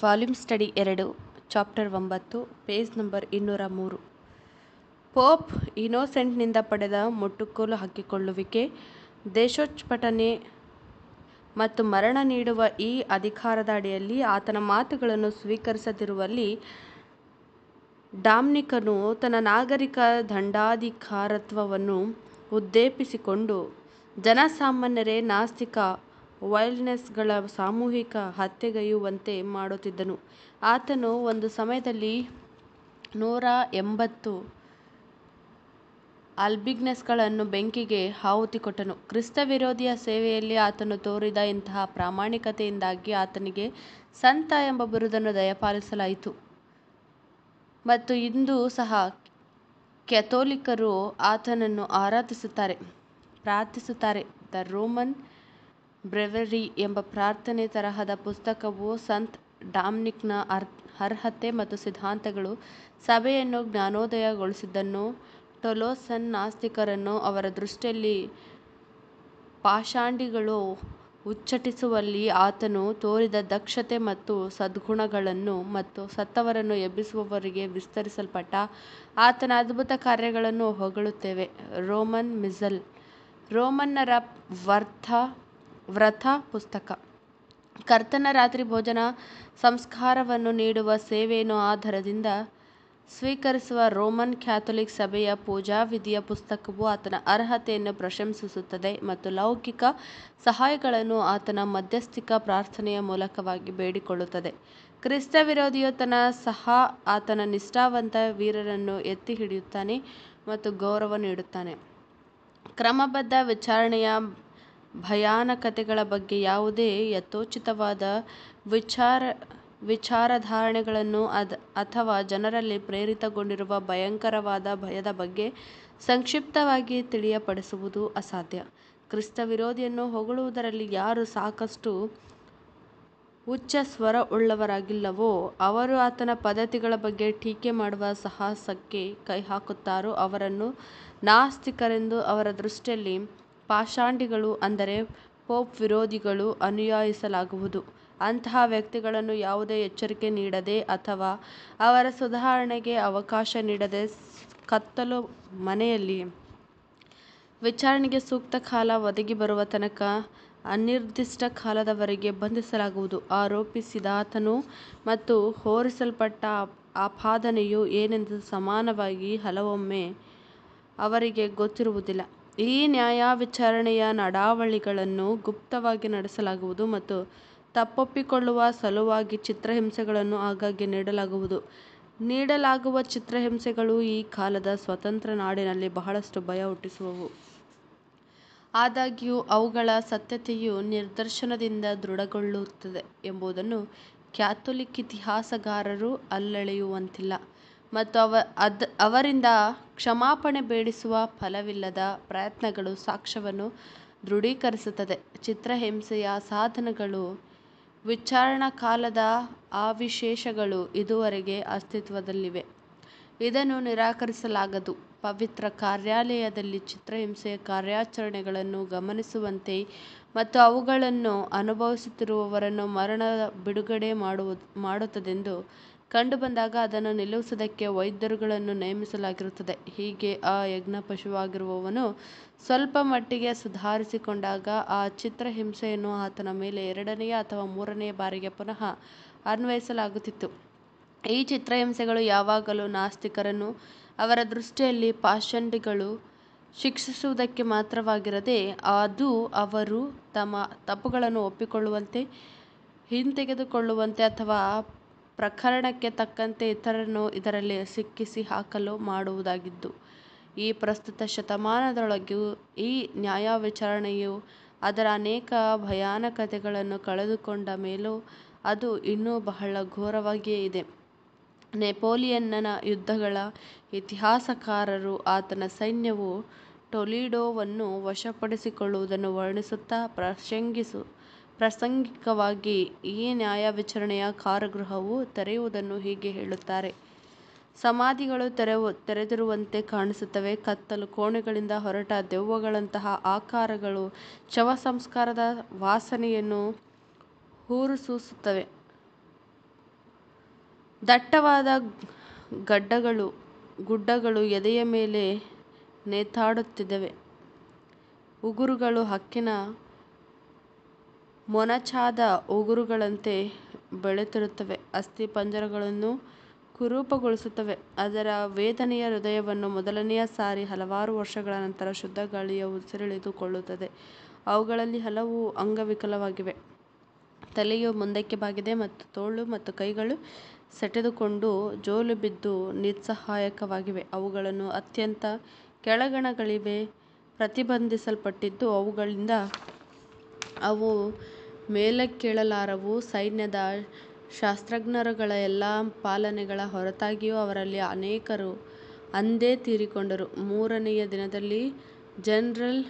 Volume study ಎರಡು chapter ಒಂಬತ್ತು page number ಇನ್ನೂರ ಮೂರು ಪೋಪ್ ಇನೋಸೆಂಟ್ನಿಂದ ಪಡೆದ ಮುಟ್ಟುಕೋಲು ಹಾಕಿಕೊಳ್ಳುವಿಕೆ ದೇಶೋಚ್ಪಟನೆ ಮತ್ತು ಮರಣ ನೀಡುವ ಈ ಅಧಿಕಾರದ ಅಡಿಯಲ್ಲಿ ಆತನ ಮಾತುಗಳನ್ನು ಸ್ವೀಕರಿಸದಿರುವಲ್ಲಿ ಡಾಮ್ನಿಕನು ತನ್ನ ನಾಗರಿಕ ದಂಡಾಧಿಕಾರತ್ವವನ್ನು ಉದ್ದೇಪಿಸಿಕೊಂಡು ಜನಸಾಮಾನ್ಯರೇ ನಾಸ್ತಿಕ ವೈಲ್ಡ್ನೆಸ್ಗಳ ಸಾಮೂಹಿಕ ಹತ್ಯೆಗೈಯುವಂತೆ ಮಾಡುತ್ತಿದ್ದನು. ಆತನು ಒಂದು ಸಮಯದಲ್ಲಿ ನೂರ ಎಂಬತ್ತು ಆಲ್ಬಿಗ್ನೆಸ್ಗಳನ್ನು ಬೆಂಕಿಗೆ ಕೊಟ್ಟನು ಕ್ರಿಸ್ತ ವಿರೋಧಿಯ ಸೇವೆಯಲ್ಲಿ ಆತನು ತೋರಿದ ಇಂತಹ ಪ್ರಾಮಾಣಿಕತೆಯಿಂದಾಗಿ ಆತನಿಗೆ ಸಂತ ಎಂಬ ಬಿರುದನ್ನು ದಯಪಾಲಿಸಲಾಯಿತು ಮತ್ತು ಇಂದು ಸಹ ಕ್ಯಾಥೋಲಿಕರು ಆತನನ್ನು ಆರಾಧಿಸುತ್ತಾರೆ. ಪ್ರಾರ್ಥಿಸುತ್ತಾರೆ. ದ ರೋಮನ್ ಬ್ರೆವೆರಿ ಎಂಬ ಪ್ರಾರ್ಥನೆ ತರಹದ ಪುಸ್ತಕವು ಸಂತ್ ಡಾಮ್ನಿಕ್ನ ಅರ್ಹತೆ ಮತ್ತು ಸಿದ್ಧಾಂತಗಳು ಸಭೆಯನ್ನು ಜ್ಞಾನೋದಯಗೊಳಿಸಿದ್ದನ್ನು ಟೊಲೋಸನ್ ನಾಸ್ತಿಕರನ್ನು ಅವರ ದೃಷ್ಟಿಯಲ್ಲಿ ಪಾಷಾಂಡಿಗಳು ಉಚ್ಚಟಿಸುವಲ್ಲಿ ಆತನು ತೋರಿದ ದಕ್ಷತೆ ಮತ್ತು ಸದ್ಗುಣಗಳನ್ನು ಮತ್ತು ಸತ್ತವರನ್ನು ಎಬ್ಬಿಸುವವರಿಗೆ ವಿಸ್ತರಿಸಲ್ಪಟ್ಟ ಆತನ ಅದ್ಭುತ ಕಾರ್ಯಗಳನ್ನು ಹೊಗಳುತ್ತೇವೆ ರೋಮನ್ ಮಿಸಲ್ ರೋಮನ್ನರ ವರ್ಥ ವ್ರತ ಪುಸ್ತಕ ಕರ್ತನ ರಾತ್ರಿ ಭೋಜನ ಸಂಸ್ಕಾರವನ್ನು ನೀಡುವ ಸೇವೆಯನ್ನು ಆಧಾರದಿಂದ ಸ್ವೀಕರಿಸುವ ರೋಮನ್ ಕ್ಯಾಥೊಲಿಕ್ ಸಭೆಯ ಪೂಜಾ ವಿಧಿಯ ಪುಸ್ತಕವು ಆತನ ಅರ್ಹತೆಯನ್ನು ಪ್ರಶಂಸಿಸುತ್ತದೆ ಮತ್ತು ಲೌಕಿಕ ಸಹಾಯಗಳನ್ನು ಆತನ ಮಧ್ಯಸ್ಥಿಕ ಪ್ರಾರ್ಥನೆಯ ಮೂಲಕವಾಗಿ ಬೇಡಿಕೊಳ್ಳುತ್ತದೆ ಕ್ರಿಸ್ತ ವಿರೋಧಿಯು ತನ್ನ ಸಹ ಆತನ ನಿಷ್ಠಾವಂತ ವೀರರನ್ನು ಎತ್ತಿ ಹಿಡಿಯುತ್ತಾನೆ ಮತ್ತು ಗೌರವ ನೀಡುತ್ತಾನೆ ಕ್ರಮಬದ್ಧ ವಿಚಾರಣೆಯ ಭಯಾನಕತೆಗಳ ಬಗ್ಗೆ ಯಾವುದೇ ಯಥೋಚಿತವಾದ ವಿಚಾರಧಾರೆಗಳನ್ನು ಅಥವಾ ಜನರಲ್ಲಿ ಪ್ರೇರಿತಗೊಂಡಿರುವ ಭಯಂಕರವಾದ ಭಯದ ಬಗ್ಗೆ ಸಂಕ್ಷಿಪ್ತವಾಗಿ ತಿಳಿಯಪಡಿಸುವುದು ಅಸಾಧ್ಯ. ಕ್ರಿಸ್ತ ವಿರೋಧಿಯನ್ನು ಹೊಗಳುವುದರಲ್ಲಿ ಯಾರು ಸಾಕಷ್ಟು ಉಚ್ಚ ಸ್ವರ ಉಳ್ಳವರಾಗಿಲ್ಲವೋ ಅವರು ಆತನ ಪದ್ಧತಿಗಳ ಬಗ್ಗೆ ಟೀಕೆ ಮಾಡುವ ಸಾಹಸಕ್ಕೆ ಹಾಕುತ್ತಾರೋ ಅವರನ್ನು ನಾಸ್ತಿಕರೆಂದು ಅವರ ದೃಷ್ಟಿಯಲ್ಲಿ ಪಾಷಾಂಡಿಗಳು ಅಂದರೆ ಪೋಪ್ ವಿರೋಧಿಗಳು ಅನುಯಾಯಿಸಲಾಗುವುದು. ಅಂತಹ ವ್ಯಕ್ತಿಗಳನ್ನು ಯಾವುದೇ ಎಚ್ಚರಿಕೆ ನೀಡದೆ ಅಥವಾ ಅವರ ಸುಧಾರಣೆಗೆ ಅವಕಾಶ ನೀಡದೆ ಕತ್ತಲು ಮನೆಯಲ್ಲಿ ವಿಚಾರಣೆಗೆ ಸೂಕ್ತ ಕಾಲ ಒದಗಿ ಬರುವ ತನಕ ಅನಿರ್ದಿಷ್ಟ ಕಾಲದವರೆಗೆ ಬಂಧಿಸಲಾಗುವುದು. ಆತನು ಮತ್ತು ಹೋರಿಸಲ್ಪಟ್ಟ ಆಪಾದನೆಯು ಏನೆಂದು ಸಮಾನವಾಗಿ ಹಲವೊಮ್ಮೆ ಅವರಿಗೆ ಗೊತ್ತಿರುವುದಿಲ್ಲ. ಈ ನ್ಯಾಯ ವಿಚಾರಣೆಯ ನಡಾವಳಿಗಳನ್ನು ಗುಪ್ತವಾಗಿ ನಡೆಸಲಾಗುವುದು ಮತ್ತು ತಪ್ಪೊಪ್ಪಿಕೊಳ್ಳುವ ಸಲುವಾಗಿ ಚಿತ್ರಹಿಂಸೆಗಳನ್ನು ಆಗಾಗ್ಗೆ ನೀಡಲಾಗುವುದು. ನೀಡಲಾಗುವ ಚಿತ್ರಹಿಂಸೆಗಳು ಈ ಕಾಲದ ಸ್ವತಂತ್ರ ನಾಡಿನಲ್ಲಿ ಬಹಳಷ್ಟು ಭಯ ಹುಟ್ಟಿಸುವವು. ಆದಾಗ್ಯೂ, ಅವುಗಳ ಸತ್ಯತೆಯು ನಿದರ್ಶನದಿಂದ ದೃಢಗೊಳ್ಳುತ್ತದೆ ಎಂಬುದನ್ನು ಕ್ಯಾಥೊಲಿಕ್ ಇತಿಹಾಸಗಾರರು ಅಲ್ಲೆಳೆಯುವಂತಿಲ್ಲ ಮತ್ತು ಅವ ಅವರಿಂದ ಕ್ಷಮಾಪಣೆ ಬೇಡಿಸುವ ಫಲವಿಲ್ಲದ ಪ್ರಯತ್ನಗಳು ಸಾಕ್ಷ್ಯವನ್ನು ದೃಢೀಕರಿಸುತ್ತದೆ ಚಿತ್ರಹಿಂಸೆಯ ಸಾಧನಗಳು ವಿಚಾರಣಾ ಕಾಲದ ಅವಿಶೇಷಗಳು ಇದುವರೆಗೆ ಅಸ್ತಿತ್ವದಲ್ಲಿವೆ ಇದನ್ನು ನಿರಾಕರಿಸಲಾಗದು ಪವಿತ್ರ ಕಾರ್ಯಾಲಯದಲ್ಲಿ ಚಿತ್ರಹಿಂಸೆಯ ಕಾರ್ಯಾಚರಣೆಗಳನ್ನು ಗಮನಿಸುವಂತೆ ಮತ್ತು ಅವುಗಳನ್ನು ಅನುಭವಿಸುತ್ತಿರುವವರನ್ನು ಮರಣ ಬಿಡುಗಡೆ ಮಾಡುವ ಮಾಡುತ್ತದೆಂದು ಕಂಡು ಬಂದಾಗ ಅದನ್ನು ನಿಲ್ಲಿಸುವುದಕ್ಕೆ ವೈದ್ಯರುಗಳನ್ನು ನೇಮಿಸಲಾಗಿರುತ್ತದೆ ಹೀಗೆ ಆ ಯಜ್ಞ ಪಶುವಾಗಿರುವವನು ಸ್ವಲ್ಪ ಮಟ್ಟಿಗೆ ಸುಧಾರಿಸಿಕೊಂಡಾಗ ಆ ಚಿತ್ರಹಿಂಸೆಯನ್ನು ಆತನ ಮೇಲೆ ಎರಡನೆಯ ಅಥವಾ ಮೂರನೆಯ ಬಾರಿಗೆ ಪುನಃ ಅನ್ವಯಿಸಲಾಗುತ್ತಿತ್ತು ಈ ಚಿತ್ರಹಿಂಸೆಗಳು ಯಾವಾಗಲೂ ನಾಸ್ತಿಕರನ್ನು ಅವರ ದೃಷ್ಟಿಯಲ್ಲಿ ಪಾಷಂಡಿಗಳು ಶಿಕ್ಷಿಸುವುದಕ್ಕೆ ಮಾತ್ರವಾಗಿರದೆ ಅದು ಅವರು ತಮ್ಮ ತಪ್ಪುಗಳನ್ನು ಒಪ್ಪಿಕೊಳ್ಳುವಂತೆ ಹಿಂತೆಗೆದುಕೊಳ್ಳುವಂತೆ ಅಥವಾ ಪ್ರಕರಣಕ್ಕೆ ತಕ್ಕಂತೆ ಇತರರನ್ನು ಇದರಲ್ಲಿ ಸಿಕ್ಕಿಸಿ ಹಾಕಲು ಮಾಡುವುದಾಗಿದ್ದು ಈ ಪ್ರಸ್ತುತ ಶತಮಾನದೊಳಗೂ ಈ ನ್ಯಾಯ ವಿಚಾರಣೆಯು ಅದರ ಅನೇಕ ಭಯಾನಕತೆಗಳನ್ನು ಕಳೆದುಕೊಂಡ ಮೇಲೂ ಅದು ಇನ್ನೂ ಬಹಳ ಘೋರವಾಗಿಯೇ ಇದೆ. ನೆಪೋಲಿಯನ್ನನ ಯುದ್ಧಗಳ ಇತಿಹಾಸಕಾರರು ಆತನ ಸೈನ್ಯವು ಟೊಲಿಡೋವನ್ನು ವಶಪಡಿಸಿಕೊಳ್ಳುವುದನ್ನು ವರ್ಣಿಸುತ್ತಾ ಪ್ರಸಂಗಿಸು ಪ್ರಾಸಂಗಿಕವಾಗಿ ಈ ವಿಚಾರಣೆಯ ಕಾರಾಗೃಹವು ತೆರೆಯುವುದನ್ನು ಹೀಗೆ ಹೇಳುತ್ತಾರೆ ಸಮಾಧಿಗಳು ತೆರೆದಿರುವಂತೆ ಕಾಣಿಸುತ್ತವೆ ಕತ್ತಲು ಕೋಣೆಗಳಿಂದ ಹೊರಟ ದೆವ್ವಗಳಂತಹ ಆಕಾರಗಳು ಶವ ಸಂಸ್ಕಾರದ ವಾಸನೆಯನ್ನು ಹೂರುಸೂಸುತ್ತವೆ ದಟ್ಟವಾದ ಗಡ್ಡಗಳು ಗುಡ್ಡಗಳು ಎದೆಯ ಮೇಲೆ ನೇತಾಡುತ್ತಿದ್ದವೆ ಉಗುರುಗಳು ಹಕ್ಕಿನ ಮೊನಚಾದ ಉಗುರುಗಳಂತೆ ಬೆಳೆತಿರುತ್ತವೆ ಅಸ್ಥಿಪಂಜರಗಳನ್ನು ಕುರೂಪಗೊಳಿಸುತ್ತವೆ ಅದರ ವೇದನೆಯ ಹೃದಯವನ್ನು ಮೊದಲನೆಯ ಸಾರಿ ಹಲವಾರು ವರ್ಷಗಳ ನಂತರ ಶುದ್ಧ ಗಾಳಿಯ ಉಸಿರೆಳೆದುಕೊಳ್ಳುತ್ತದೆ ಅವುಗಳಲ್ಲಿ ಹಲವು ಅಂಗವಿಕಲವಾಗಿವೆ ತಲೆಯು ಮುಂದಕ್ಕೆ ಬಾಗಿದೆ ಮತ್ತು ತೋಳು ಮತ್ತು ಕೈಗಳು ಸೆಟೆದುಕೊಂಡು ಜೋಲು ಬಿದ್ದು ನಿಸ್ಸಹಾಯಕವಾಗಿವೆ ಅವುಗಳನ್ನು ಅತ್ಯಂತ ಕೆಳಗಣಗಳಿವೆ ಪ್ರತಿಬಂಧಿಸಲ್ಪಟ್ಟಿದ್ದು ಅವುಗಳಿಂದ ಅವು ಮೇಲಕ್ಕೇಳಲಾರವು ಸೈನ್ಯದ ಶಾಸ್ತ್ರಜ್ಞರುಗಳ ಎಲ್ಲ ಪಾಲನೆಗಳ ಹೊರತಾಗಿಯೂ ಅವರಲ್ಲಿ ಅನೇಕರು ಅಂದೇ ತೀರಿಕೊಂಡರು. ಮೂರನೆಯ ದಿನದಲ್ಲಿ ಜನರಲ್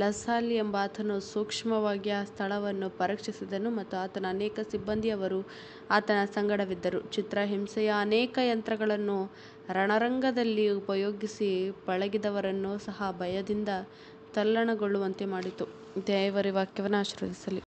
ಲಸಾಲ್ ಎಂಬಾತನು ಸೂಕ್ಷ್ಮವಾಗಿ ಆ ಸ್ಥಳವನ್ನು ಪರೀಕ್ಷಿಸಿದನು ಮತ್ತು ಆತನ ಅನೇಕ ಸಿಬ್ಬಂದಿಯವರು ಆತನ ಸಂಗಡವಿದ್ದರು. ಚಿತ್ರಹಿಂಸೆಯ ಅನೇಕ ಯಂತ್ರಗಳನ್ನು ರಣರಂಗದಲ್ಲಿ ಉಪಯೋಗಿಸಿ ಪಳಗಿದವರನ್ನು ಸಹ ಭಯದಿಂದ ತಲ್ಲಣಗೊಳ್ಳುವಂತೆ ಮಾಡಿತು ದೇವರ ವಾಕ್ಯವನ್ನು ಆಶೀರ್ವದಿಸಲಿ